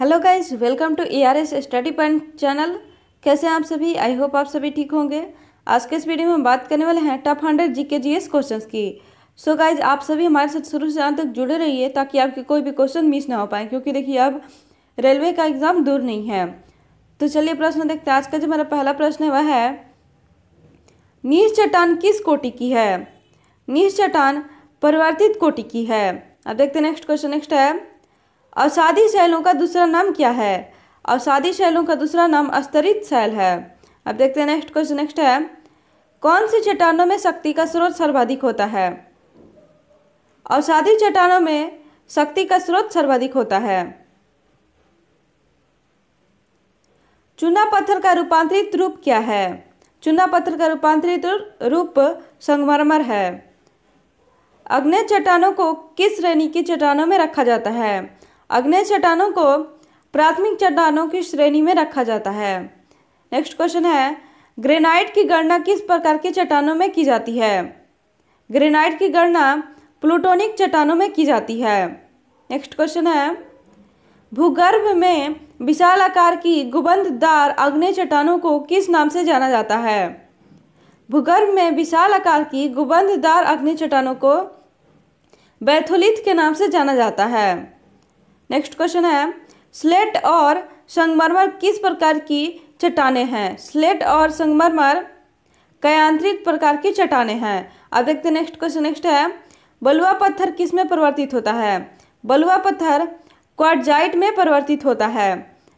hello guys welcome to E R S study point channel कैसे हैं आप सभी आई होप आप सभी ठीक होंगे आज के इस वीडियो में हम बात करने वाले हैं टॉप हंड्रेड जी के जी एस क्वेश्चन की सो so गाइज आप सभी हमारे साथ शुरू से अंत तक जुड़े रहिए ताकि आपके कोई भी क्वेश्चन मिस ना हो पाए क्योंकि देखिए अब रेलवे का एग्ज़ाम दूर नहीं है तो चलिए प्रश्न देखते हैं आज का जो मेरा पहला प्रश्न है वह है नीच चट्टान किस कोटि की है नीच चट्टान परिवर्तित कोटि की है अब देखते हैं नेक्स्ट क्वेश्चन नेक्स्ट है अवसादी शैलों का दूसरा नाम क्या है अवसादी शैलों का दूसरा नाम अस्तरित शैल है अब देखते हैं नेक्स्ट क्वेश्चन नेक्स्ट है कौन सी चट्टानों में शक्ति का स्रोत सर्वाधिक होता है अवसादी चट्टानों में शक्ति का स्रोत सर्वाधिक होता है चूना पत्थर का रूपांतरित रूप क्या है चूना पत्थर का रूपांतरित रूप संगमरमर है अग्नि चट्टानों को किस श्रेणी की चट्टानों में रखा जाता है अग्नेय चट्टानों को प्राथमिक चट्टानों की श्रेणी में रखा जाता है नेक्स्ट क्वेश्चन है ग्रेनाइट की गणना किस प्रकार की चट्टानों में की जाती है ग्रेनाइट की गणना प्लूटोनिक चट्टानों में की जाती है नेक्स्ट क्वेश्चन है भूगर्भ में विशाल आकार की गुबंददार अग्नेय चट्टानों को किस नाम से जाना जाता है भूगर्भ में विशाल आकार की गुबंददार अग्नि चट्टानों को बैथोलिथ के नाम से जाना जाता है नेक्स्ट क्वेश्चन है स्लेट और संगमरमर किस प्रकार की चट्टाने हैं स्लेट और संगमरमर कयांत्रित प्रकार की चट्टाने हैं अब देखते हैं नेक्स्ट क्वेश्चन नेक्स्ट है बलुआ पत्थर किस में परिवर्तित होता है बलुआ पत्थर क्वाडजाइट में परिवर्तित होता है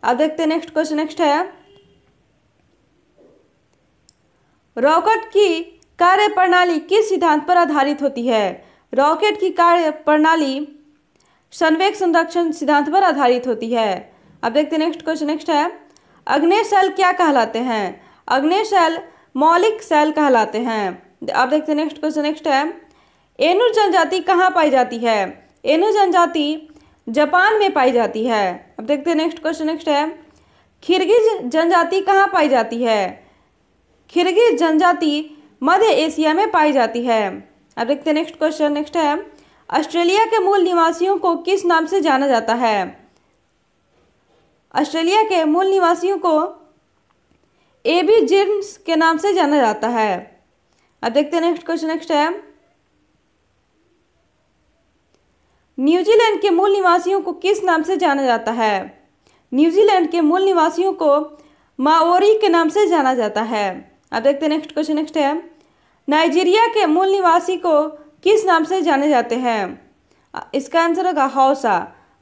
अब देखते हैं नेक्स्ट क्वेश्चन नेक्स्ट है रॉकेट की कार्य प्रणाली किस सिद्धांत पर आधारित होती है रॉकेट की कार्य प्रणाली संवेग संरक्षण सिद्धांत पर आधारित होती है अब देखते हैं नेक्स्ट क्वेश्चन नेक्स्ट है अग्नि सेल क्या कहलाते हैं अग्नि सेल मौलिक सेल कहलाते हैं अब देखते हैं नेक्स्ट क्वेश्चन नेक्स्ट है एनु जनजाति कहाँ पाई जाती है एनु जनजाति जापान में पाई जाती है अब देखते हैं नेक्स्ट क्वेश्चन नेक्स्ट है खिरगिज जनजाति कहाँ पाई जाती है खिरगिज जनजाति मध्य एशिया में पाई जाती है अब देखते हैं नेक्स्ट क्वेश्चन नेक्स्ट है ऑस्ट्रेलिया के मूल निवासियों को किस नाम से जाना जाता है ऑस्ट्रेलिया के मूल निवासियों को ए बी जिम्स के नाम से जाना जाता है अब देखते हैं नेक्स्ट क्वेश्चन नेक्स्ट है न्यूजीलैंड के मूल निवासियों को किस नाम से जाना जाता है न्यूजीलैंड के मूल निवासियों को माओरी के नाम से जाना जाता है अब देखते हैं नेक्स्ट क्वेश्चन नेक्स्ट है नाइजीरिया के मूल निवासी को किस नाम से जाने जाते हैं इसका आंसर होगा हौसा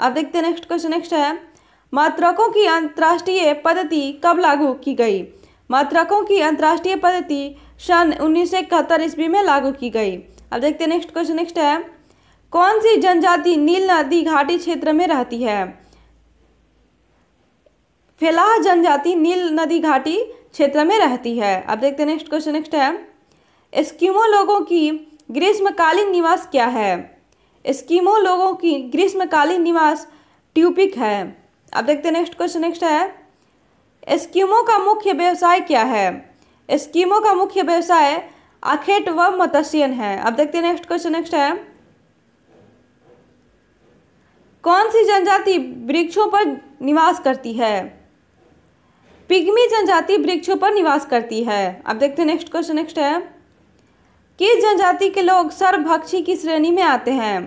अब देखते हैं नेक्स्ट क्वेश्चन नेक्स्ट है मात्रकों की अंतर्राष्ट्रीय पद्धति कब लागू की गई मात्रकों की अंतर्राष्ट्रीय पद्धति सन उन्नीस सौ इकहत्तर ईस्वी में लागू की गई अब देखते हैं नेक्स्ट क्वेश्चन नेक्स्ट है कौन सी जनजाति नील नदी घाटी क्षेत्र में रहती है फेलाह जनजाति नील नदी घाटी क्षेत्र में रहती है अब देखते हैं नेक्स्ट क्वेश्चन नेक्स्ट है एस्किमो लोगों की ग्रीष्मकालीन निवास क्या है स्कीमो लोगों की ग्रीष्मकालीन निवास ट्यूपिक है अब देखते हैं नेक्स्ट क्वेश्चन नेक्स्ट है स्कीमो का मुख्य व्यवसाय क्या है स्कीमो का मुख्य व्यवसाय आखेट व मत्स्यन है अब देखते हैं नेक्स्ट क्वेश्चन नेक्स्ट है कौन सी जनजाति वृक्षों पर निवास करती है पिग्मी जनजाति वृक्षों पर निवास करती है अब देखते हैं नेक्स्ट क्वेश्चन नेक्स्ट है किस जनजाति के लोग सर्वभक्षी की श्रेणी में आते हैं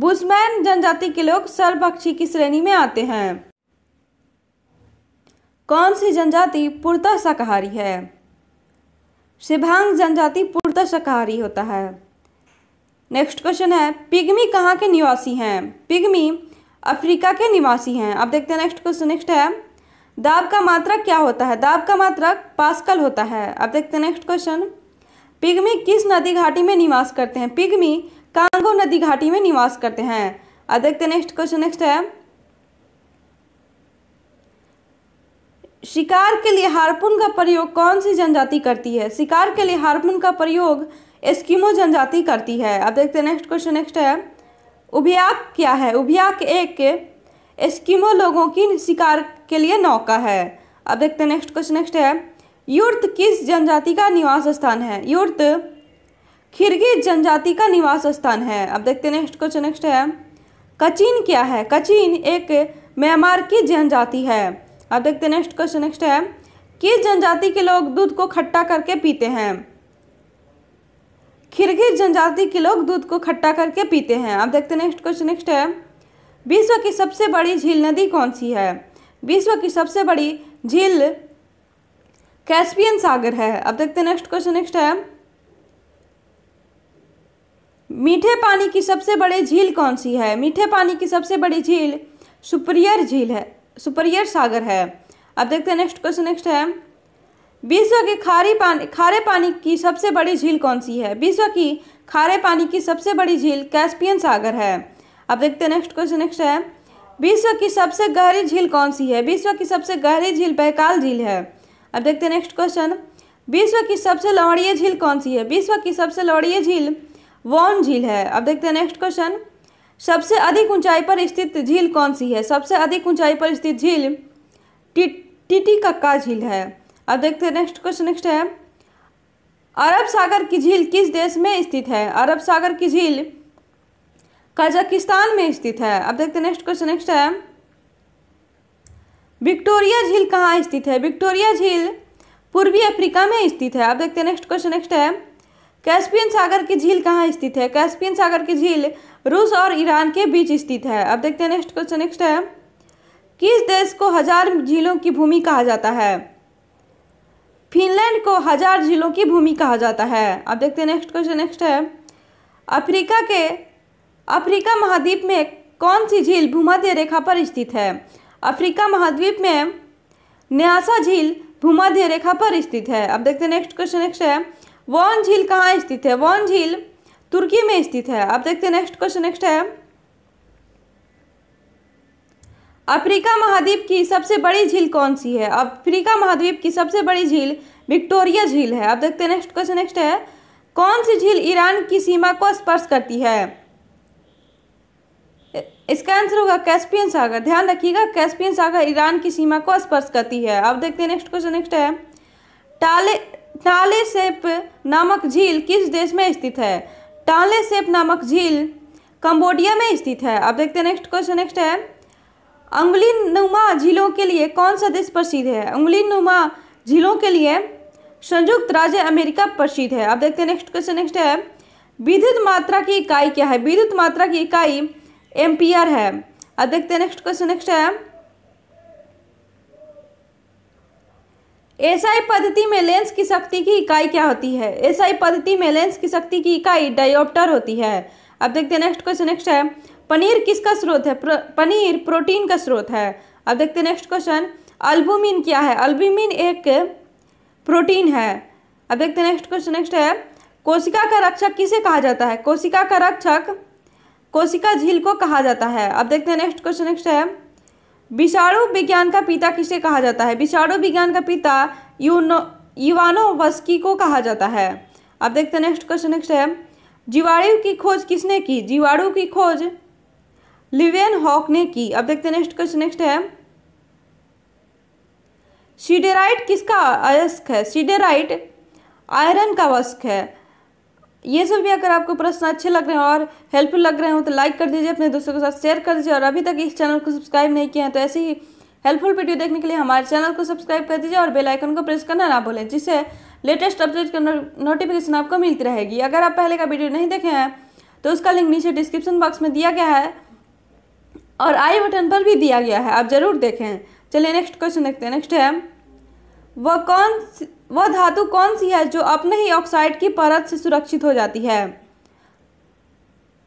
बुजमैन जनजाति के लोग सर्वभक्षी की श्रेणी में आते हैं कौन सी जनजाति पूर्णतः शाकाहारी है शिभांग जनजाति पूर्णतः शाकाहारी होता है नेक्स्ट क्वेश्चन है पिग्मी कहाँ के निवासी हैं पिग्मी अफ्रीका के निवासी हैं अब देखते हैं नेक्स्ट क्वेश्चन नेक्स्ट है दाब का मात्रक क्या होता है दाब का मात्रक पास्कल होता है अब देखते हैं नेक्स्ट क्वेश्चन पिग्मी किस नदी घाटी में निवास करते हैं पिग्मी कांगो नदी घाटी में निवास करते हैं अब देखते हैं नेक्स्ट क्वेश्चन नेक्स्ट है शिकार के लिए हार्पुन का प्रयोग कौन सी जनजाति करती है शिकार के लिए हार्पुन का प्रयोग एस्किमो जनजाति करती है अब देखते हैं नेक्स्ट क्वेश्चन नेक्स्ट है उभियाक क्या है उभियाक एक एस्किमो लोगों की शिकार के लिए नौका है अब देखते हैं नेक्स्ट क्वेश्चन नेक्स्ट है युर्त किस जनजाति का निवास स्थान है युर्त खिरगी जनजाति का निवास स्थान है अब देखते हैं नेक्स्ट क्वेश्चन नेक्स्ट है कचीन क्या है कचीन एक म्यांमार की जनजाति है अब देखते हैं नेक्स्ट क्वेश्चन नेक्स्ट है किस जनजाति के लोग दूध को खट्टा करके पीते हैं खिरगी जनजाति के लोग दूध को खट्टा करके पीते हैं अब देखते हैं नेक्स्ट क्वेश्चन नेक्स्ट है विश्व की सबसे बड़ी झील नदी कौन सी है विश्व की सबसे बड़ी झील कैस्पियन सागर है अब देखते हैं नेक्स्ट क्वेश्चन नेक्स्ट है मीठे पानी की सबसे बड़ी झील कौन सी है मीठे पानी की सबसे बड़ी झील सुपरियर झील है सुपरियर सागर है अब देखते हैं नेक्स्ट क्वेश्चन नेक्स्ट है विश्व के खारी पानी खारे पानी की सबसे बड़ी झील कौन सी है विश्व की खारे पानी की सबसे बड़ी झील कैस्पियन सागर है अब देखते हैं नेक्स्ट क्वेश्चन नेक्स्ट है विश्व की सबसे गहरी झील कौन सी है विश्व की सबसे गहरी झील बहकाल झील है अब देखते हैं नेक्स्ट क्वेश्चन विश्व की सबसे लौड़ीय झील कौन सी है विश्व की सबसे लौड़ीय झील वॉन झील है अब देखते हैं नेक्स्ट क्वेश्चन सबसे अधिक ऊंचाई पर स्थित झील कौन सी है सबसे अधिक ऊंचाई पर स्थित झील टिटी कक्का झील है अब देखते हैं नेक्स्ट क्वेश्चन नेक्स्ट है अरब सागर की झील किस देश में स्थित है अरब सागर की झील कजाकिस्तान में स्थित है अब देखते हैं नेक्स्ट क्वेश्चन नेक्स्ट है विक्टोरिया झील कहाँ स्थित है विक्टोरिया झील पूर्वी अफ्रीका में स्थित है अब देखते हैं नेक्स्ट क्वेश्चन नेक्स्ट है कैस्पियन सागर की झील कहाँ स्थित है कैस्पियन सागर की झील रूस और ईरान के बीच स्थित है अब देखते हैं नेक्स्ट क्वेश्चन नेक्स्ट है किस देश को हजार झीलों की भूमि कहा जाता है फिनलैंड को हजार झीलों की भूमि कहा जाता है अब देखते हैं नेक्स्ट क्वेश्चन नेक्स्ट है अफ्रीका के अफ्रीका महाद्वीप में कौन सी झील भूमध्य रेखा पर स्थित है अफ्रीका महाद्वीप में न्यासा झील भूमध्य रेखा पर स्थित है अब देखते हैं नेक्स्ट क्वेश्चन नेक्स्ट है वॉन झील कहाँ स्थित है वॉन झील तुर्की में स्थित है अब देखते हैं नेक्स्ट क्वेश्चन नेक्स्ट है अफ्रीका महाद्वीप की सबसे बड़ी झील कौन सी है अफ्रीका महाद्वीप की सबसे बड़ी झील विक्टोरिया झील है अब देखते हैं नेक्स्ट क्वेश्चन नेक्स्ट है कौन सी झील ईरान की सीमा को स्पर्श करती है इसका आंसर होगा कैस्पियन सागर ध्यान रखिएगा कैस्पियन सागर ईरान की सीमा को स्पर्श करती है अब देखते हैं नेक्स्ट क्वेश्चन नेक्स्ट है टाले टाले सेप नामक झील किस देश में स्थित है टाले सेप नामक झील कंबोडिया में स्थित है अब देखते हैं नेक्स्ट क्वेश्चन नेक्स्ट है अंगुली नुमा झीलों के लिए कौन सा देश प्रसिद्ध है अंगुली नुमा झीलों के लिए संयुक्त राज्य अमेरिका प्रसिद्ध है अब देखते हैं नेक्स्ट क्वेश्चन नेक्स्ट है विद्युत मात्रा की इकाई क्या है विद्युत मात्रा की इकाई एम्पियर है अब देखते हैं नेक्स्ट क्वेश्चन नेक्स्ट है एसआई पद्धति में लेंस की शक्ति की इकाई क्या होती है एसआई पद्धति में लेंस की शक्ति की इकाई डायोप्टर होती है अब देखते हैं नेक्स्ट क्वेश्चन नेक्स्ट है पनीर किसका स्रोत है प्र, पनीर प्रोटीन का स्रोत है अब देखते हैं नेक्स्ट क्वेश्चन अल्बुमिन क्या है अल्बुमिन एक प्रोटीन है अब देखते हैं नेक्स्ट क्वेश्चन नेक्स्ट है कोशिका का रक्षक किसे कहा जाता है कोशिका का रक्षक कोशिका झील को कहा जाता है अब देखते हैं नेक्स्ट क्वेश्चन नेक्स्ट है विषाणु विज्ञान का पिता किसे कहा जाता है विषाणु विज्ञान का पिता यूनो युवानो वस्की को कहा जाता है अब देखते हैं नेक्स्ट क्वेश्चन नेक्स्ट है जीवाणु की खोज किसने की जीवाणु की खोज लिवेन हॉक ने की अब देखते हैं नेक्स्ट क्वेश्चन नेक्स्ट है सीडेराइट किसका अयस्क है सीडेराइट आयरन का वस्क है ये सब भी अगर आपको प्रश्न अच्छे लग रहे हैं और हेल्पफुल लग रहे हो तो लाइक कर दीजिए अपने दोस्तों के साथ शेयर कर दीजिए और अभी तक इस चैनल को सब्सक्राइब नहीं किया है तो ऐसे ही हेल्पफुल वीडियो देखने के लिए हमारे चैनल को सब्सक्राइब कर दीजिए और बेल आइकन को प्रेस करना ना भूलें जिससे लेटेस्ट अपडेट का नोटिफिकेशन आपको मिलती रहेगी अगर आप पहले का वीडियो नहीं देखे हैं तो उसका लिंक नीचे डिस्क्रिप्शन बॉक्स में दिया गया है और आई बटन पर भी दिया गया है आप जरूर देखें चलिए नेक्स्ट क्वेश्चन देखते हैं नेक्स्ट है वह कौन वह धातु कौन सी है जो अपने ही ऑक्साइड की परत से सुरक्षित हो जाती है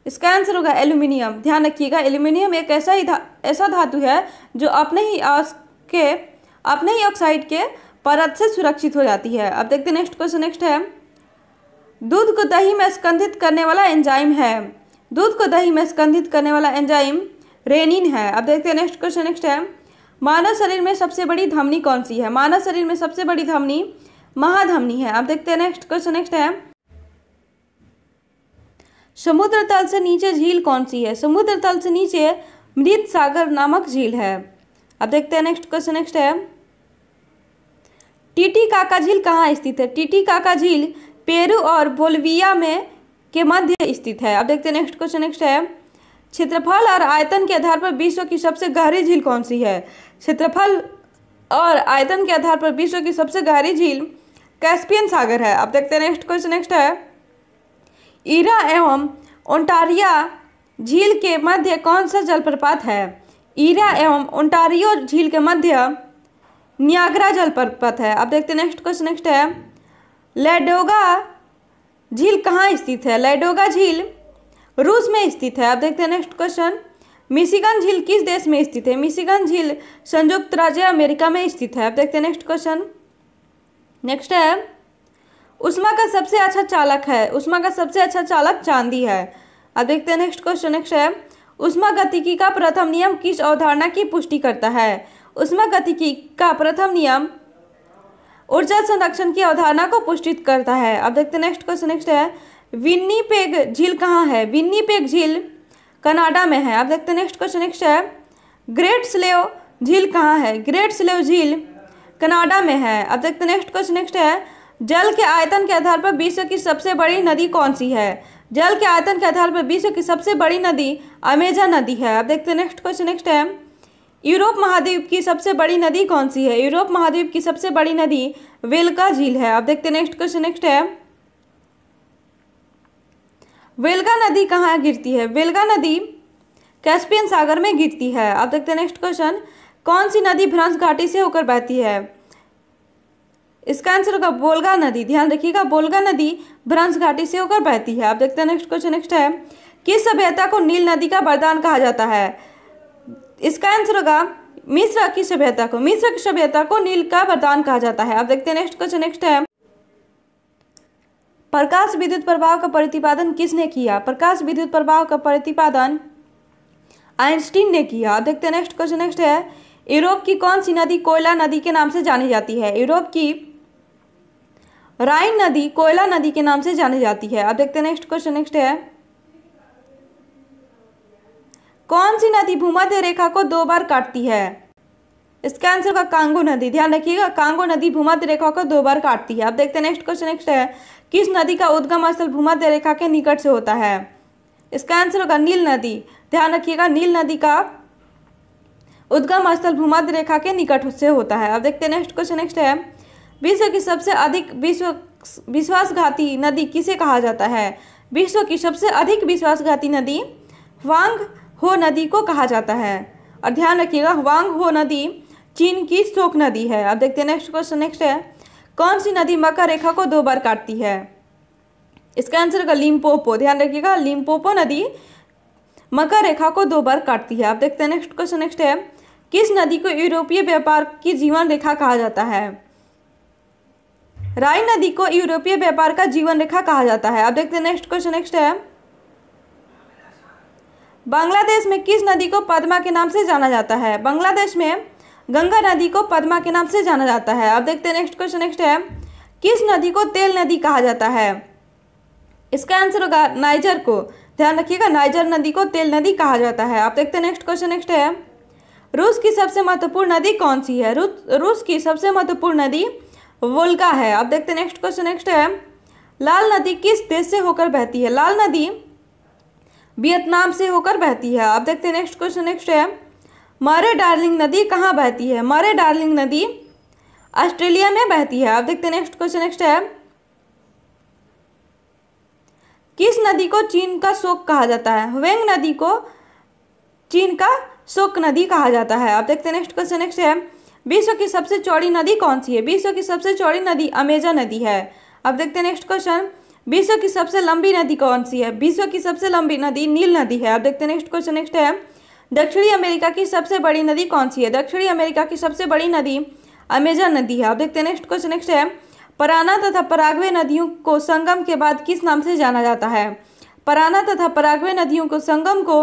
इसका आंसर होगा एल्यूमिनियम ध्यान रखिएगा एल्यूमिनियम एक ऐसा ही धा, ऐसा धातु है जो अपने ही के अपने ही ऑक्साइड के परत से सुरक्षित हो जाती है अब देखते हैं नेक्स्ट क्वेश्चन नेक्स्ट है दूध को दही में स्कंधित करने वाला एंजाइम है दूध को दही में स्कंधित करने वाला एंजाइम रेनिन है अब देखते हैं नेक्स्ट क्वेश्चन नेक्स्ट है मानव शरीर में सबसे बड़ी धमनी कौन सी है मानव शरीर में सबसे बड़ी धमनी महाधमनी है अब देखते हैं नेक्स्ट क्वेश्चन नेक्स्ट है समुद्र तल से नीचे झील कौन सी है समुद्र तल से नीचे मृत सागर नामक झील है अब देखते हैं नेक्स्ट क्वेश्चन नेक्स्ट है टीटी काका झील कहाँ स्थित है टीटी काका झील पेरू और बोलविया में के मध्य स्थित है अब देखते हैं नेक्स्ट क्वेश्चन नेक्स्ट है क्षेत्रफल और आयतन के आधार पर विश्व की सबसे गहरी झील कौन सी है क्षेत्रफल और आयतन के आधार पर विश्व की सबसे गहरी झील कैस्पियन सागर है अब देखते हैं नेक्स्ट क्वेश्चन नेक्स्ट है ईरा एवं ओंटारिया झील के मध्य कौन सा जलप्रपात है ईरा एवं ओंटारियो झील के मध्य नियाग्रा जलप्रपात है अब देखते हैं नेक्स्ट क्वेश्चन नेक्स्ट है लेडोगा झील कहाँ स्थित है लेडोगा झील रूस में स्थित है अब देखते हैं नेक्स्ट क्वेश्चन मिशिगन झील किस देश में स्थित है मिशिगन झील संयुक्त राज्य अमेरिका में स्थित है अब देखते हैं नेक्स्ट क्वेश्चन नेक्स्ट है उष्मा का सबसे अच्छा चालक है उष्मा का सबसे अच्छा चालक चांदी है अब देखते हैं नेक्स्ट क्वेश्चन नेक्स्ट है उष्मा गतिकी का प्रथम नियम किस अवधारणा की पुष्टि करता है उष्मा गतिकी का प्रथम नियम ऊर्जा संरक्षण की अवधारणा को पुष्टित करता है अब देखते हैं नेक्स्ट क्वेश्चन नेक्स्ट है विन्नी पेग झील कहाँ है विन्नी पेग झील कनाडा में है आप देखते हैं नेक्स्ट क्वेश्चन नेक्स्ट है ग्रेट स्लेव झील कहाँ है ग्रेट स्लेव झील कनाडा में है अब देखते नेक्स्ट क्वेश्चन नेक्स्ट है जल के आयतन के आधार पर विश्व की सबसे बड़ी नदी कौन सी है जल के आयतन के आधार पर विश्व की सबसे बड़ी नदी अमेजा नदी है अब देखते नेक्स्ट क्वेश्चन नेक्स्ट है यूरोप महाद्वीप की सबसे बड़ी नदी कौन सी है यूरोप महाद्वीप की सबसे बड़ी नदी वेलका झील है अब देखते नेक्स्ट क्वेश्चन नेक्स्ट है वेलगा नदी कहाँ गिरती है वेलगा नदी कैस्पियन सागर में गिरती है अब देखते हैं नेक्स्ट क्वेश्चन कौन सी नदी भ्रंश घाटी से होकर बहती है इसका आंसर होगा बोलगा नदी ध्यान रखिएगा बोलगा नदी भ्रंश घाटी से होकर बहती है अब देखते हैं नेक्स्ट क्वेश्चन नेक्स्ट है किस सभ्यता को नील नदी का वरदान कहा जाता है इसका आंसर होगा मिश्र की सभ्यता को मिश्र की सभ्यता को नील का वरदान कहा जाता है अब देखते हैं नेक्स्ट क्वेश्चन नेक्स्ट है प्रकाश विद्युत प्रभाव का प्रतिपादन किसने किया प्रकाश विद्युत प्रभाव का प्रतिपादन आइंस्टीन ने किया अब देखते हैं नेक्स्ट क्वेश्चन नेक्स्ट है यूरोप की कौन सी नदी कोयला नदी के नाम से जानी जाती है यूरोप की राइन नदी कोयला नदी के नाम से जानी जाती है अब देखते हैं नेक्स्ट क्वेश्चन नेक्स्ट है कौन सी नदी भूमध्य रेखा को दो बार काटती है इसका आंसर होगा कांगो नदी ध्यान रखिएगा कांगो नदी भूमध्य रेखा को दो बार काटती है अब देखते हैं नेक्स्ट क्वेश्चन नेक्स्ट है किस नदी का उद्गम स्थल भूमध्य रेखा के निकट से होता है इसका आंसर होगा नील नदी ध्यान रखिएगा नील नदी का उद्गम स्थल भूमध्य रेखा के निकट से होता है अब देखते हैं नेक्स्ट क्वेश्चन नेक्स्ट है विश्व की सबसे अधिक विश्व विश्वासघाती नदी किसे कहा जाता है विश्व की सबसे अधिक विश्वासघाती नदी वांग हो नदी को कहा जाता है और ध्यान रखिएगा वांग हो नदी चीन की शोक नदी है अब देखते हैं नेक्स्ट क्वेश्चन नेक्स्ट है कौन सी नदी मकर रेखा को दो बार काटती है इसका आंसर होगा लिम्पोपो ध्यान रखिएगा लिम्पोपो नदी मकर रेखा को दो बार काटती है आप देखते हैं नेक्स्ट क्वेश्चन नेक्स्ट है किस नदी को यूरोपीय व्यापार की जीवन रेखा कहा जाता है राय नदी को यूरोपीय व्यापार का जीवन रेखा कहा जाता है अब देखते हैं नेक्स्ट क्वेश्चन नेक्स्ट है बांग्लादेश में किस नदी को पद्मा के नाम से जाना जाता है बांग्लादेश में गंगा नदी को पद्मा के नाम से जाना जाता है अब देखते हैं नेक्स्ट क्वेश्चन नेक्स्ट है किस नदी को तेल नदी कहा जाता है इसका आंसर होगा नाइजर को ध्यान रखिएगा नाइजर नदी को तेल नदी कहा जाता है आप देखते हैं नेक्स्ट क्वेश्चन नेक्स्ट है रूस की सबसे महत्वपूर्ण नदी कौन सी है रूस की सबसे महत्वपूर्ण नदी वोल्का है आप देखते हैं नेक्स्ट क्वेश्चन नेक्स्ट है लाल नदी किस देश से होकर बहती है लाल नदी वियतनाम से होकर बहती है आप देखते हैं नेक्स्ट क्वेश्चन नेक्स्ट है मरे डार्लिंग नदी कहाँ बहती है मरे डार्लिंग नदी ऑस्ट्रेलिया में बहती है अब देखते हैं नेक्स्ट क्वेश्चन नेक्स्ट है किस नदी को चीन का शोक कहा जाता है वेंग नदी को चीन का शोक नदी कहा जाता है अब देखते हैं नेक्स्ट क्वेश्चन नेक्स्ट है विश्व की सबसे चौड़ी नदी कौन सी है विश्व की सबसे चौड़ी नदी अमेजा नदी है अब देखते हैं नेक्स्ट क्वेश्चन विश्व की सबसे लंबी नदी कौन सी है विश्व की सबसे लंबी नदी नील नदी है अब देखते हैं नेक्स्ट क्वेश्चन नेक्स्ट है दक्षिणी अमेरिका की सबसे बड़ी नदी कौन सी है दक्षिणी अमेरिका की सबसे बड़ी नदी अमेजन नदी है अब देखते हैं नेक्स्ट क्वेश्चन नेक्स्ट है पराना तथा परागवे नदियों को संगम के बाद किस नाम से जाना जाता है पराना तथा परागवे नदियों को संगम को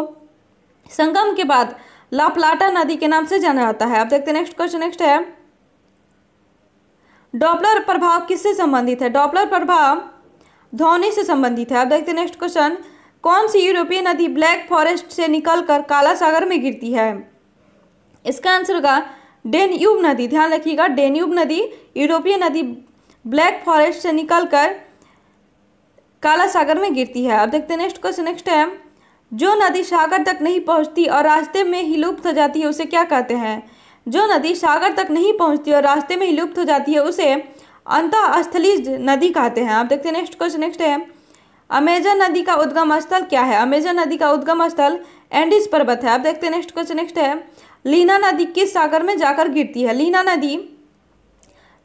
संगम के बाद लापलाटा नदी के नाम से जाना जाता है अब देखते हैं नेक्स्ट क्वेश्चन नेक्स्ट है डॉपलर प्रभाव किससे संबंधित है डॉपलर प्रभाव ध्वनि से संबंधित है अब देखते हैं नेक्स्ट क्वेश्चन कौन सी यूरोपीय नदी ब्लैक फॉरेस्ट से निकलकर काला सागर में गिरती है इसका आंसर होगा डेन्यूब नदी ध्यान रखिएगा डेन्यूब नदी यूरोपीय नदी ब्लैक फॉरेस्ट से निकलकर काला सागर में गिरती है अब देखते हैं नेक्स्ट क्वेश्चन नेक्स्ट है जो नदी सागर तक नहीं पहुंचती और रास्ते में ही लुप्त हो जाती है उसे क्या कहते हैं जो नदी सागर तक नहीं पहुंचती और रास्ते में ही लुप्त हो जाती है उसे अंतःस्थलीय नदी कहते हैं आप देखते हैं नेक्स्ट क्वेश्चन नेक्स्ट है अमेजन नदी का उद्गम स्थल क्या है अमेजन नदी का उद्गम स्थल एंडिस पर्वत है आप देखते हैं नेक्स्ट क्वेश्चन नेक्स्ट है लीना नदी किस सागर में जाकर गिरती है लीना नदी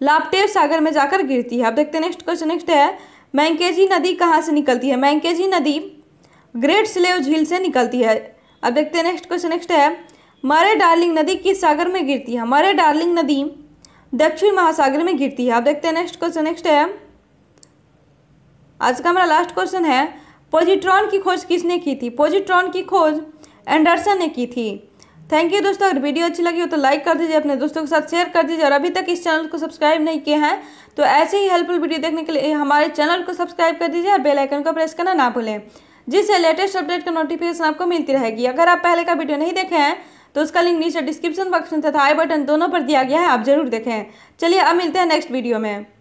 लापटेव सागर में जाकर गिरती है आप देखते हैं नेक्स्ट क्वेश्चन नेक्स्ट है मैंकेजी नदी कहाँ से निकलती है मैंकेजी नदी ग्रेट स्लेव झील से निकलती है अब देखते हैं नेक्स्ट क्वेश्चन नेक्स्ट है मरे डार्लिंग नदी किस सागर में गिरती है मरे डार्लिंग नदी दक्षिण महासागर में गिरती है अब देखते हैं नेक्स्ट क्वेश्चन नेक्स्ट है आज का हमारा लास्ट क्वेश्चन है पोजिट्रॉन की खोज किसने की थी पोजिट्रॉन की खोज एंडरसन ने की थी थैंक यू दोस्तों अगर वीडियो अच्छी लगी हो तो लाइक कर दीजिए अपने दोस्तों के साथ शेयर कर दीजिए और अभी तक इस चैनल को सब्सक्राइब नहीं किए हैं तो ऐसे ही हेल्पफुल वीडियो देखने के लिए हमारे चैनल को सब्सक्राइब कर दीजिए और बेल आइकन को प्रेस करना ना भूलें जिससे लेटेस्ट अपडेट का नोटिफिकेशन आपको मिलती रहेगी अगर आप पहले का वीडियो नहीं देखे हैं तो उसका लिंक नीचे डिस्क्रिप्शन बॉक्स में तथा आई बटन दोनों पर दिया गया है आप जरूर देखें चलिए अब मिलते हैं नेक्स्ट वीडियो में